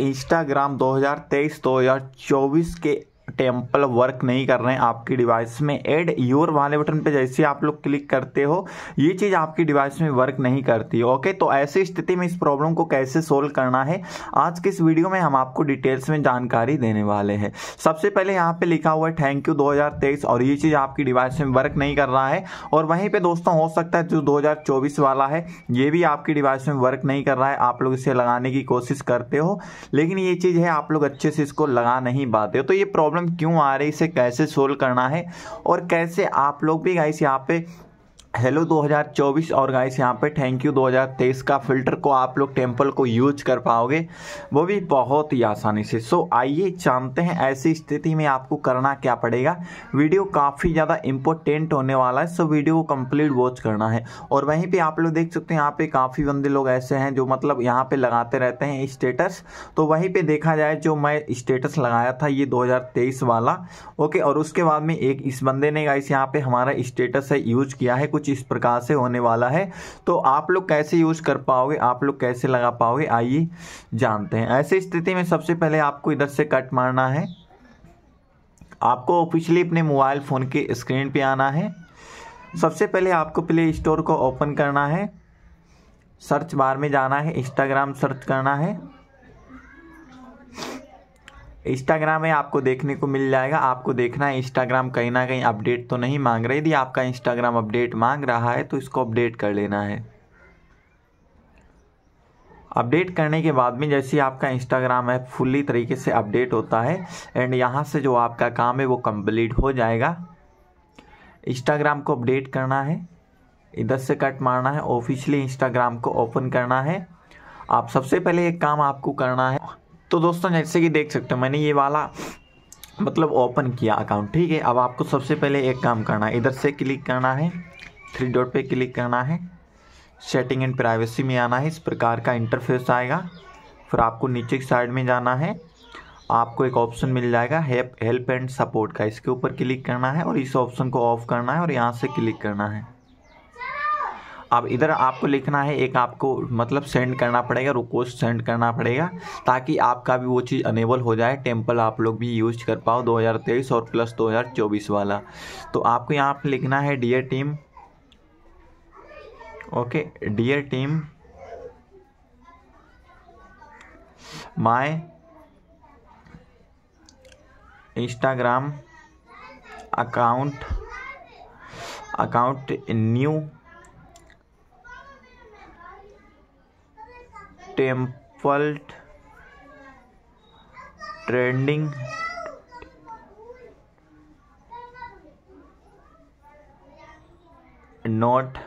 Instagram 2023-2024 के temple work नहीं कर रहे हैं आपकी डिवाइस में एड योर वाले बटन पे जैसे आप लोग क्लिक करते हो ये चीज़ आपकी डिवाइस में वर्क नहीं करती ओके तो ऐसी स्थिति में इस प्रॉब्लम को कैसे सोल्व करना है आज के इस वीडियो में हम आपको डिटेल्स में जानकारी देने वाले हैं सबसे पहले यहाँ पे लिखा हुआ है थैंक यू दो और ये चीज़ आपकी डिवाइस में वर्क नहीं कर रहा है और वहीं पर दोस्तों हो सकता है जो दो वाला है ये भी आपकी डिवाइस में वर्क नहीं कर रहा है आप लोग इसे लगाने की कोशिश करते हो लेकिन ये चीज़ है आप लोग अच्छे से इसको लगा नहीं पाते हो तो ये प्रॉब्लम प्रॉब्लम क्यों आ रही है इसे कैसे सोल्व करना है और कैसे आप लोग भी गाइस यहाँ पे हेलो 2024 और गाइस यहाँ पे थैंक यू 2023 का फिल्टर को आप लोग टेम्पल को यूज कर पाओगे वो भी बहुत ही आसानी से सो आइए जानते हैं ऐसी स्थिति में आपको करना क्या पड़ेगा वीडियो काफ़ी ज़्यादा इम्पोर्टेंट होने वाला है सो वीडियो को कम्प्लीट वॉच करना है और वहीं पे आप लोग देख सकते हैं यहाँ पे काफ़ी बंदे लोग ऐसे हैं जो मतलब यहाँ पर लगाते रहते हैं स्टेटस तो वहीं पर देखा जाए जो मैं स्टेटस लगाया था ये दो वाला ओके और उसके बाद में एक इस बंदे ने गाइस यहाँ पर हमारा स्टेटस है यूज किया है कुछ कुछ इस प्रकार से होने वाला है तो आप लोग कैसे यूज़ कर पाओगे आप लोग कैसे लगा पाओगे आइए जानते हैं ऐसी स्थिति में सबसे पहले आपको इधर से कट मारना है आपको ऑफिशियली अपने मोबाइल फ़ोन के स्क्रीन पे आना है सबसे पहले आपको प्ले स्टोर को ओपन करना है सर्च बार में जाना है इंस्टाग्राम सर्च करना है इंस्टाग्राम में आपको देखने को मिल जाएगा आपको देखना है इंस्टाग्राम कहीं ना कहीं अपडेट तो नहीं मांग रहा यदि आपका इंस्टाग्राम अपडेट मांग रहा है तो इसको अपडेट कर लेना है अपडेट करने के बाद में जैसे आपका इंस्टाग्राम ऐप फुल्ली तरीके से अपडेट होता है एंड यहाँ से जो आपका काम है वो कंप्लीट हो जाएगा इंस्टाग्राम को अपडेट करना है इधर से कट मारना है ऑफिशियली इंस्टाग्राम को ओपन करना है आप सबसे पहले एक काम आपको करना है तो दोस्तों जैसे कि देख सकते हो मैंने ये वाला मतलब ओपन किया अकाउंट ठीक है अब आपको सबसे पहले एक काम करना है इधर से क्लिक करना है थ्री डॉट पे क्लिक करना है सेटिंग एंड प्राइवेसी में आना है इस प्रकार का इंटरफेस आएगा फिर आपको नीचे की साइड में जाना है आपको एक ऑप्शन मिल जाएगा हेल्प हेल्प एंड सपोर्ट का इसके ऊपर क्लिक करना है और इस ऑप्शन को ऑफ करना है और यहाँ से क्लिक करना है अब इधर आपको लिखना है एक आपको मतलब सेंड करना पड़ेगा रिक्वेस्ट सेंड करना पड़ेगा ताकि आपका भी वो चीज़ अनेबल हो जाए टेम्पल आप लोग भी यूज कर पाओ 2023 और प्लस 2024 वाला तो आपको यहाँ पर लिखना है dear team okay dear team my Instagram account account new template trending not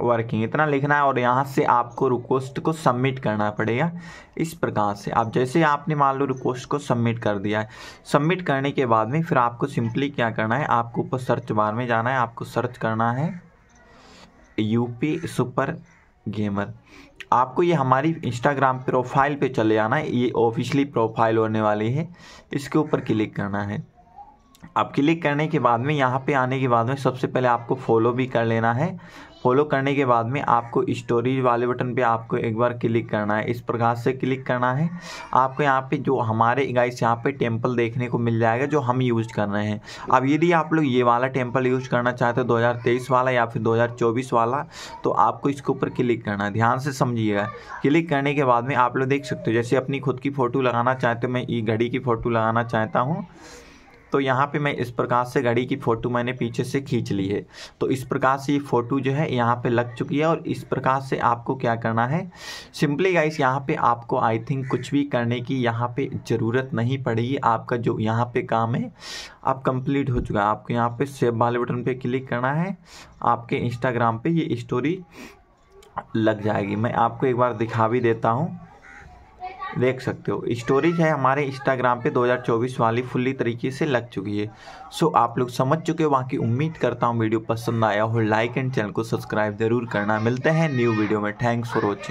working इतना लिखना है और यहाँ से आपको रिक्वेस्ट को सबमिट करना पड़ेगा इस प्रकार से आप जैसे आपने मान लो रिक्वेस्ट को सबमिट कर दिया है सबमिट करने के बाद में फिर आपको सिंपली क्या करना है आपको ऊपर सर्च बार में जाना है आपको सर्च करना है यूपी सुपर गेमर आपको ये हमारी इंस्टाग्राम प्रोफाइल पे चले आना है ये ऑफिशियली प्रोफाइल होने वाली है इसके ऊपर क्लिक करना है अब क्लिक करने के बाद में यहाँ पे आने के बाद में सबसे पहले आपको फॉलो भी कर लेना है फॉलो करने के बाद में आपको स्टोरीज वाले बटन पे आपको एक बार क्लिक करना है इस प्रकार से क्लिक करना है आपको यहाँ पे जो हमारे गाइस यहाँ पे टेम्पल देखने को मिल जाएगा जो हम यूज़ कर रहे हैं अब यदि आप लोग ये वाला टेम्पल यूज़ करना चाहते हो 2023 वाला या फिर 2024 वाला तो आपको इसके ऊपर क्लिक करना है ध्यान से समझिएगा क्लिक करने के बाद में आप लोग देख सकते हो जैसे अपनी खुद की फ़ोटो लगाना चाहते हो मैं ये घड़ी की फ़ोटो लगाना चाहता हूँ तो यहाँ पे मैं इस प्रकार से घड़ी की फ़ोटो मैंने पीछे से खींच ली है तो इस प्रकार से ये फ़ोटो जो है यहाँ पे लग चुकी है और इस प्रकार से आपको क्या करना है सिंपली गाइस यहाँ पे आपको आई थिंक कुछ भी करने की यहाँ पे ज़रूरत नहीं पड़ेगी आपका जो यहाँ पे काम है आप कंप्लीट हो चुका है आपको यहाँ पर सेब वाले बटन पर क्लिक करना है आपके इंस्टाग्राम पर ये स्टोरी लग जाएगी मैं आपको एक बार दिखा भी देता हूँ देख सकते हो स्टोरीज है हमारे इंस्टाग्राम पे 2024 वाली फुल्ली तरीके से लग चुकी है सो आप लोग समझ चुके हो की उम्मीद करता हूँ वीडियो पसंद आया हो लाइक एंड चैनल को सब्सक्राइब जरूर करना मिलते हैं न्यू वीडियो में थैंक्स फॉर वॉचिंग